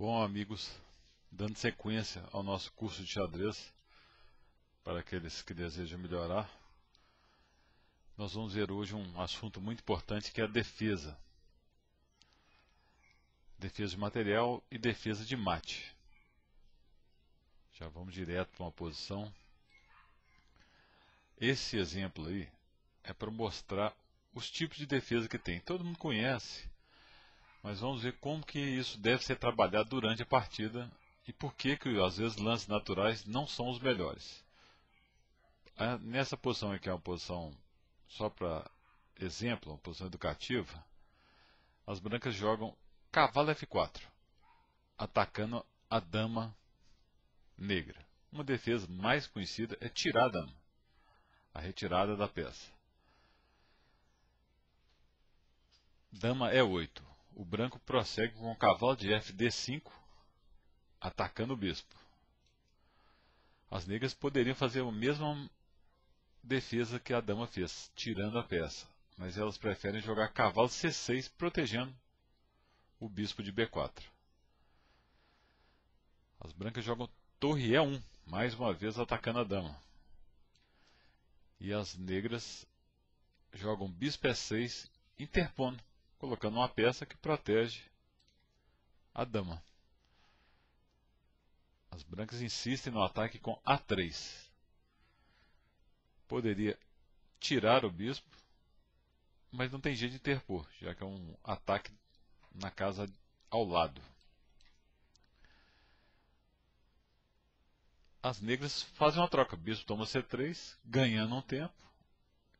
Bom, amigos, dando sequência ao nosso curso de xadrez, para aqueles que desejam melhorar, nós vamos ver hoje um assunto muito importante que é a defesa. Defesa de material e defesa de mate. Já vamos direto para uma posição. Esse exemplo aí é para mostrar os tipos de defesa que tem. Todo mundo conhece mas vamos ver como que isso deve ser trabalhado durante a partida e por que, que às vezes lances naturais não são os melhores. Ah, nessa posição aqui é uma posição, só para exemplo, uma posição educativa, as brancas jogam cavalo F4, atacando a dama negra. Uma defesa mais conhecida é tirar a dama, a retirada da peça. Dama E8. É o branco prossegue com o cavalo de fd5, atacando o bispo. As negras poderiam fazer a mesma defesa que a dama fez, tirando a peça, mas elas preferem jogar cavalo c6, protegendo o bispo de b4. As brancas jogam torre e1, mais uma vez atacando a dama. E as negras jogam bispo e6, interpondo colocando uma peça que protege a dama. As brancas insistem no ataque com A3. Poderia tirar o bispo, mas não tem jeito de interpor, já que é um ataque na casa ao lado. As negras fazem uma troca. Bispo toma C3, ganhando um tempo.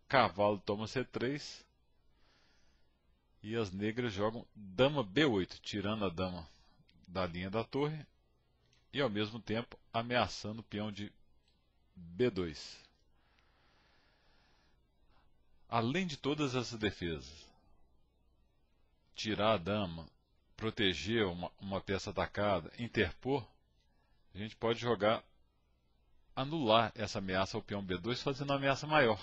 Cavalo toma C3, e as negras jogam dama b8, tirando a dama da linha da torre e ao mesmo tempo ameaçando o peão de b2. Além de todas essas defesas, tirar a dama, proteger uma, uma peça atacada, interpor, a gente pode jogar, anular essa ameaça ao peão b2 fazendo uma ameaça maior.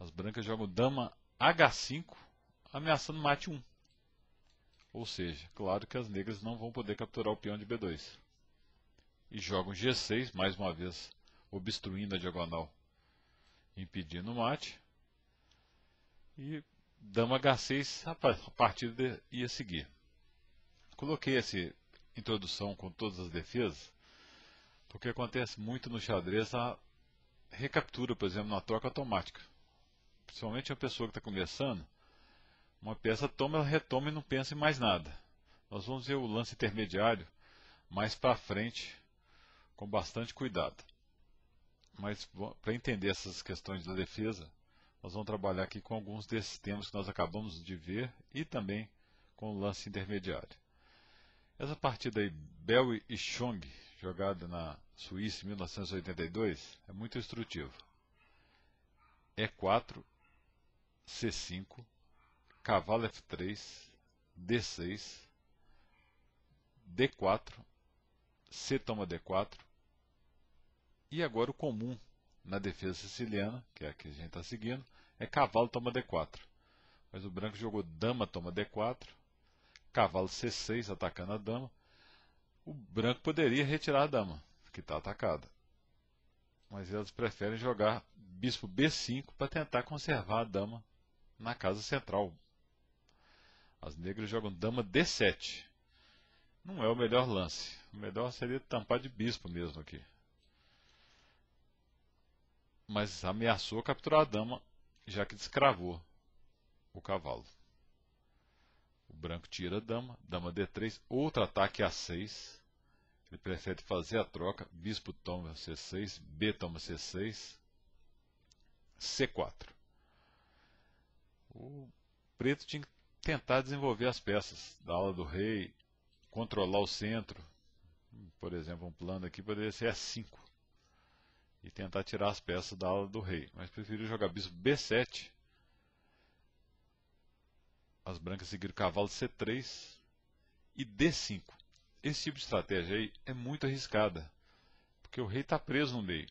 As brancas jogam dama h5 ameaçando mate 1. Ou seja, claro que as negras não vão poder capturar o peão de B2. E jogam G6, mais uma vez, obstruindo a diagonal, impedindo o mate. E dama H6, a partida ia seguir. Coloquei essa introdução com todas as defesas, porque acontece muito no xadrez a recaptura, por exemplo, na troca automática. Principalmente a pessoa que está começando, uma peça toma, ela retoma e não pensa em mais nada. Nós vamos ver o lance intermediário mais para frente, com bastante cuidado. Mas para entender essas questões da defesa, nós vamos trabalhar aqui com alguns desses temas que nós acabamos de ver e também com o lance intermediário. Essa partida aí, Bell e Chong, jogada na Suíça em 1982, é muito instrutiva. É E4, C5, cavalo f3, d6, d4, c toma d4, e agora o comum na defesa siciliana, que é a que a gente está seguindo, é cavalo toma d4. Mas o branco jogou dama toma d4, cavalo c6 atacando a dama. O branco poderia retirar a dama, que está atacada. Mas eles preferem jogar bispo b5 para tentar conservar a dama na casa central, as negras jogam dama D7. Não é o melhor lance. O melhor seria tampar de bispo mesmo aqui. Mas ameaçou capturar a dama, já que descravou o cavalo. O branco tira a dama, dama D3, outro ataque A6. Ele prefere fazer a troca, bispo toma C6, B toma C6, C4. O preto tinha que tentar desenvolver as peças da aula do rei, controlar o centro. Por exemplo, um plano aqui poderia ser a 5 e tentar tirar as peças da aula do rei. Mas prefiro jogar bispo B7. As brancas seguiram cavalo C3 e D5. Esse tipo de estratégia aí é muito arriscada, porque o rei está preso no meio.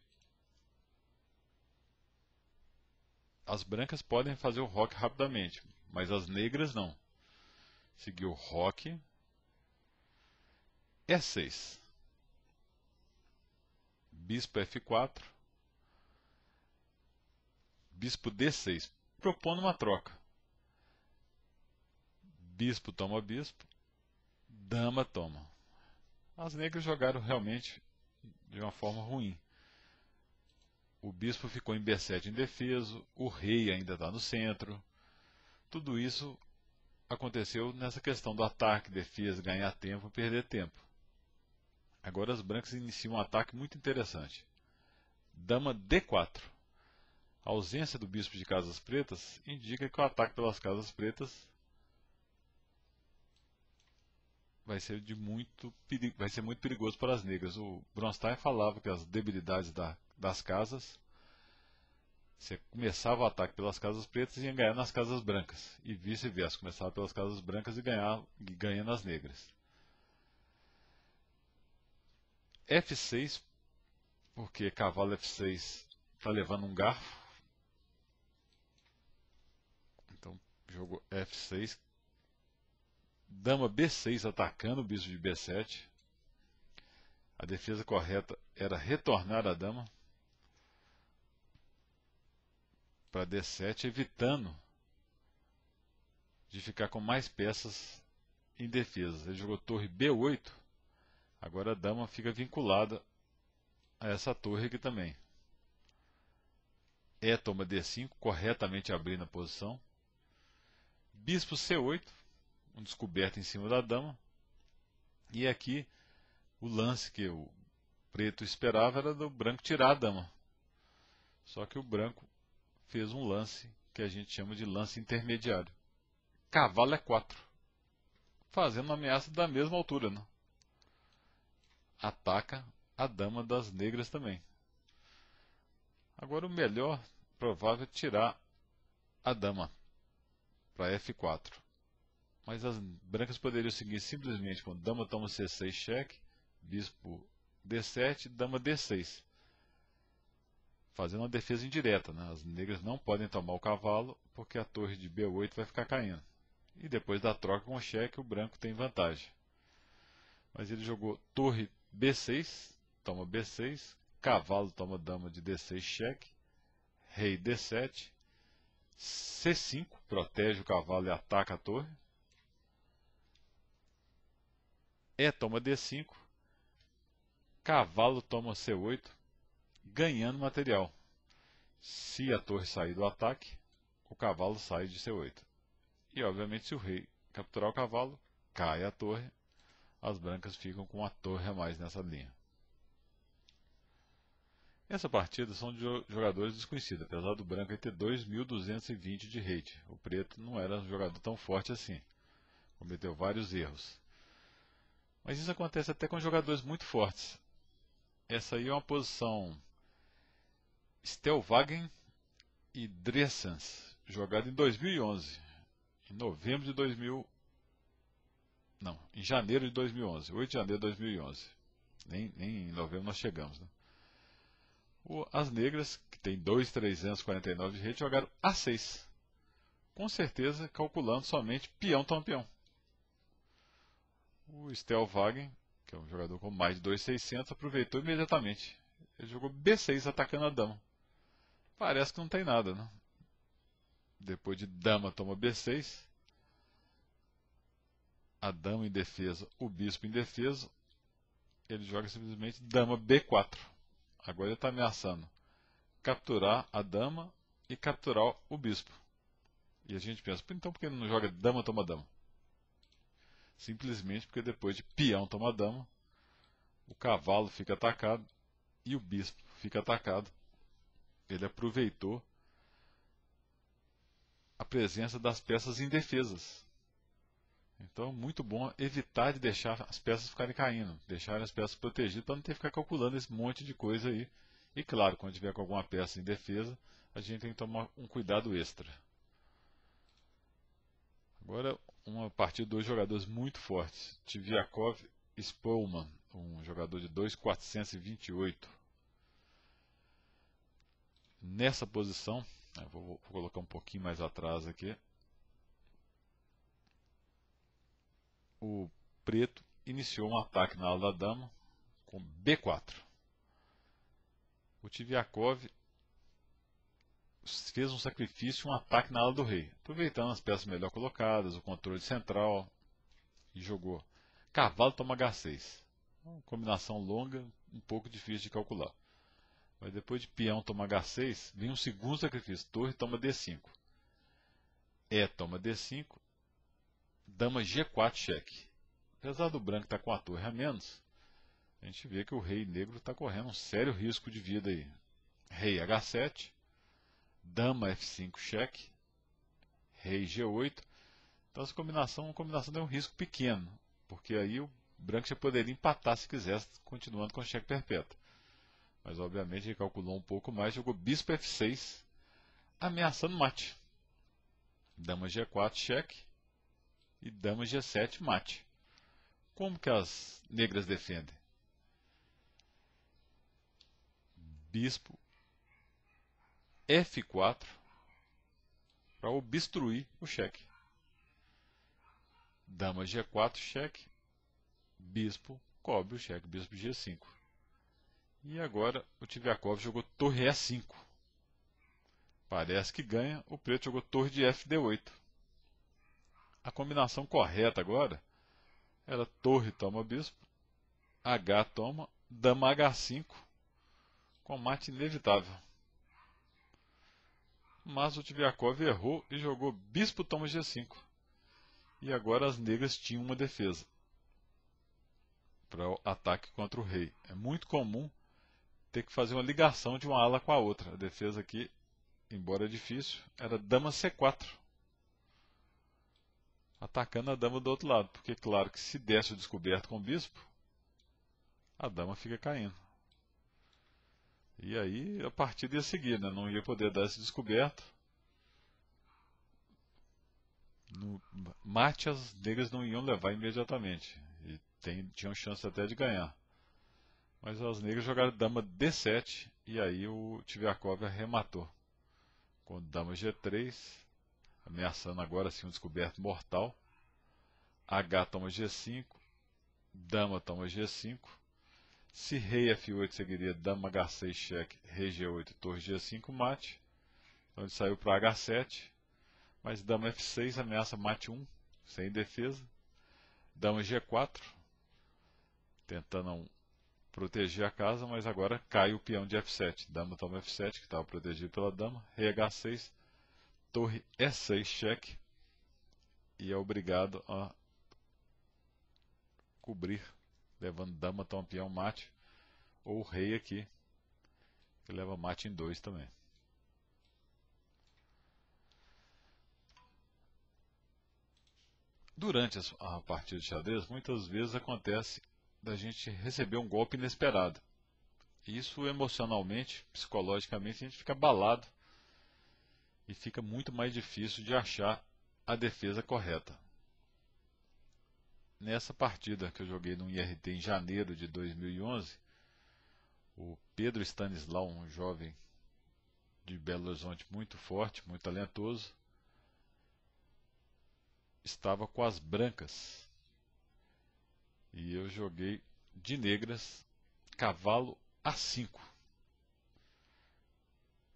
As brancas podem fazer o rock rapidamente, mas as negras não. Seguiu rock. É E6. Bispo F4. Bispo D6, propondo uma troca. Bispo toma bispo, dama toma. As negras jogaram realmente de uma forma ruim. O bispo ficou em B7 indefeso, o rei ainda está no centro. Tudo isso aconteceu nessa questão do ataque, defesa, ganhar tempo, perder tempo. Agora as brancas iniciam um ataque muito interessante. Dama D4. A ausência do bispo de casas pretas indica que o ataque pelas casas pretas vai ser, de muito, vai ser muito perigoso para as negras. O Bronstein falava que as debilidades da, das casas você começava o ataque pelas casas pretas e ia ganhar nas casas brancas. E vice-versa, começava pelas casas brancas e ganhava, e nas negras. F6, porque cavalo F6 está levando um garfo. Então, jogo F6. Dama B6 atacando o bispo de B7. A defesa correta era retornar a dama. para D7, evitando de ficar com mais peças em defesa. Ele jogou torre B8, agora a dama fica vinculada a essa torre aqui também. E toma D5, corretamente abrindo a posição. Bispo C8, um descoberto em cima da dama. E aqui o lance que o preto esperava era do branco tirar a dama. Só que o branco fez um lance que a gente chama de lance intermediário. Cavalo é 4, fazendo uma ameaça da mesma altura. Né? Ataca a dama das negras também. Agora o melhor provável é tirar a dama para F4. Mas as brancas poderiam seguir simplesmente com dama toma C6 cheque, bispo D7, dama D6 fazendo uma defesa indireta. Né? As negras não podem tomar o cavalo porque a torre de B8 vai ficar caindo. E depois da troca com o cheque, o branco tem vantagem. Mas ele jogou torre B6, toma B6, cavalo toma dama de D6 cheque, rei D7, C5, protege o cavalo e ataca a torre. E toma D5, cavalo toma C8, ganhando material. Se a torre sair do ataque, o cavalo sai de C8. E, obviamente, se o rei capturar o cavalo, cai a torre, as brancas ficam com a torre a mais nessa linha. Essa partida são de jogadores desconhecidos, apesar do branco ter 2.220 de rate. O preto não era um jogador tão forte assim. Cometeu vários erros. Mas isso acontece até com jogadores muito fortes. Essa aí é uma posição Stelwagen e Dressans, jogado em 2011, em novembro de 2000, não, em janeiro de 2011, 8 de janeiro de 2011. Nem, nem em novembro nós chegamos, né? O, as negras, que tem 2,349 de rede, jogaram A6. Com certeza, calculando somente peão peão. O Stelwagen, que é um jogador com mais de 2,600, aproveitou imediatamente. Ele jogou B6 atacando a dama. Parece que não tem nada, né? Depois de dama toma b6. A dama em defesa, o bispo em defesa. Ele joga simplesmente dama b4. Agora ele está ameaçando capturar a dama e capturar o bispo. E a gente pensa, então por que ele não joga dama toma dama? Simplesmente porque depois de peão toma dama, o cavalo fica atacado e o bispo fica atacado ele aproveitou a presença das peças indefesas. Então, muito bom evitar de deixar as peças ficarem caindo, deixar as peças protegidas para não ter que ficar calculando esse monte de coisa aí. E claro, quando tiver com alguma peça indefesa, a gente tem que tomar um cuidado extra. Agora, uma partida de dois jogadores muito fortes, Tviakov e Spolman, um jogador de 2,428 nessa posição, né, vou, vou colocar um pouquinho mais atrás aqui, o preto iniciou um ataque na ala da dama com B4. O Tiviakov fez um sacrifício, um ataque na ala do rei, aproveitando as peças melhor colocadas, o controle central, e jogou. Cavalo toma H6. Uma combinação longa, um pouco difícil de calcular. Mas depois de peão toma H6, vem um segundo sacrifício. Torre toma D5. E é, toma D5. Dama G4 cheque. Apesar do branco estar tá com a torre a menos, a gente vê que o rei negro está correndo um sério risco de vida aí. Rei H7. Dama F5 cheque. Rei G8. Então essa combinação, combinação tem um risco pequeno, porque aí o branco já poderia empatar se quisesse, continuando com o cheque perpétuo. Mas obviamente ele calculou um pouco mais, jogou bispo f6, ameaçando mate. Dama g4, cheque. E dama g7, mate. Como que as negras defendem? Bispo f4 para obstruir o cheque. Dama g4, cheque. Bispo cobre o cheque, bispo g5. E agora o Tiviakov jogou torre E5. Parece que ganha, o preto jogou torre de FD8. A combinação correta agora era torre toma bispo, H toma, dama H5, com mate inevitável. Mas o Tiviakov errou e jogou bispo toma G5. E agora as negras tinham uma defesa para o ataque contra o rei. É muito comum ter que fazer uma ligação de uma ala com a outra. A defesa aqui, embora difícil, era dama C4. Atacando a dama do outro lado, porque claro que se desse o descoberto com o bispo, a dama fica caindo. E aí a partida ia seguir, né? não ia poder dar esse descoberto. No, mate as negras não iam levar imediatamente. E tem, tinham chance até de ganhar. Mas os negros jogaram dama D7 e aí o Tiviakov arrematou. Com dama G3, ameaçando agora sim um descoberto mortal. H toma G5, dama toma G5. Se rei F8 seguiria dama H6 cheque, rei G8 torre G5 mate. Então ele saiu para H7, mas dama F6 ameaça mate 1, sem defesa. Dama G4, tentando proteger a casa, mas agora cai o peão de F7. Dama toma F7, que estava protegido pela dama. Rei H6, torre E6, cheque. E é obrigado a cobrir, levando dama, toma peão, mate. Ou rei aqui, que leva mate em 2 também. Durante a partida de xadrez, muitas vezes acontece da gente receber um golpe inesperado. Isso emocionalmente, psicologicamente, a gente fica abalado e fica muito mais difícil de achar a defesa correta. Nessa partida que eu joguei no IRT em janeiro de 2011, o Pedro Stanislau, um jovem de Belo Horizonte muito forte, muito talentoso, estava com as brancas e eu joguei de negras cavalo A5.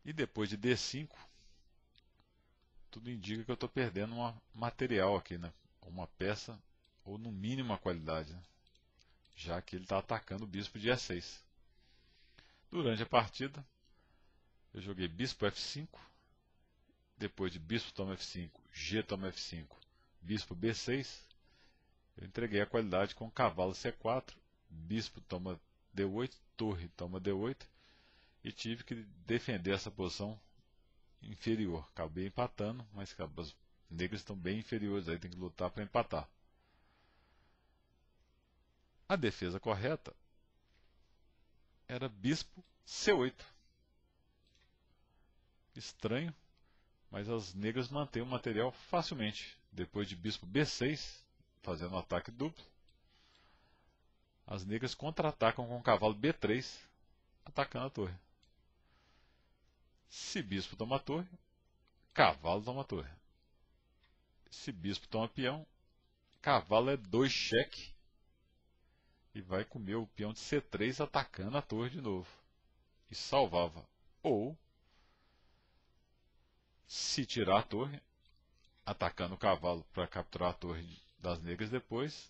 E depois de D5, tudo indica que eu estou perdendo um material aqui, né? uma peça, ou no mínimo uma qualidade, né? já que ele está atacando o bispo de E6. Durante a partida, eu joguei bispo F5, depois de bispo toma F5, G toma F5, bispo B6, eu entreguei a qualidade com cavalo C4, bispo toma D8, torre toma D8 e tive que defender essa posição inferior. Acabei empatando, mas os negros estão bem inferiores, aí tem que lutar para empatar. A defesa correta era bispo C8. Estranho, mas as negras mantêm o material facilmente. Depois de bispo B6, fazendo um ataque duplo. As negras contra-atacam com o cavalo B3, atacando a torre. Se bispo toma a torre, cavalo toma a torre. Se bispo toma peão, cavalo é 2 cheque e vai comer o peão de C3 atacando a torre de novo. E salvava. Ou, se tirar a torre, atacando o cavalo para capturar a torre das negras depois,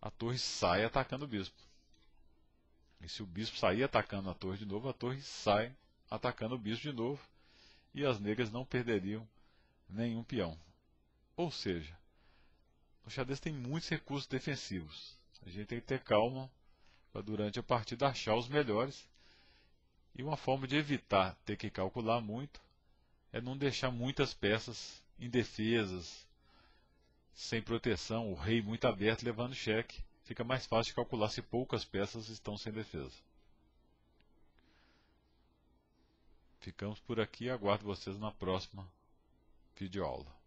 a torre sai atacando o bispo. E se o bispo sair atacando a torre de novo, a torre sai atacando o bispo de novo. E as negras não perderiam nenhum peão. Ou seja, o xadrez tem muitos recursos defensivos. A gente tem que ter calma para durante a partida achar os melhores. E uma forma de evitar ter que calcular muito é não deixar muitas peças indefesas sem proteção, o rei muito aberto levando cheque, fica mais fácil calcular se poucas peças estão sem defesa. Ficamos por aqui, e aguardo vocês na próxima videoaula.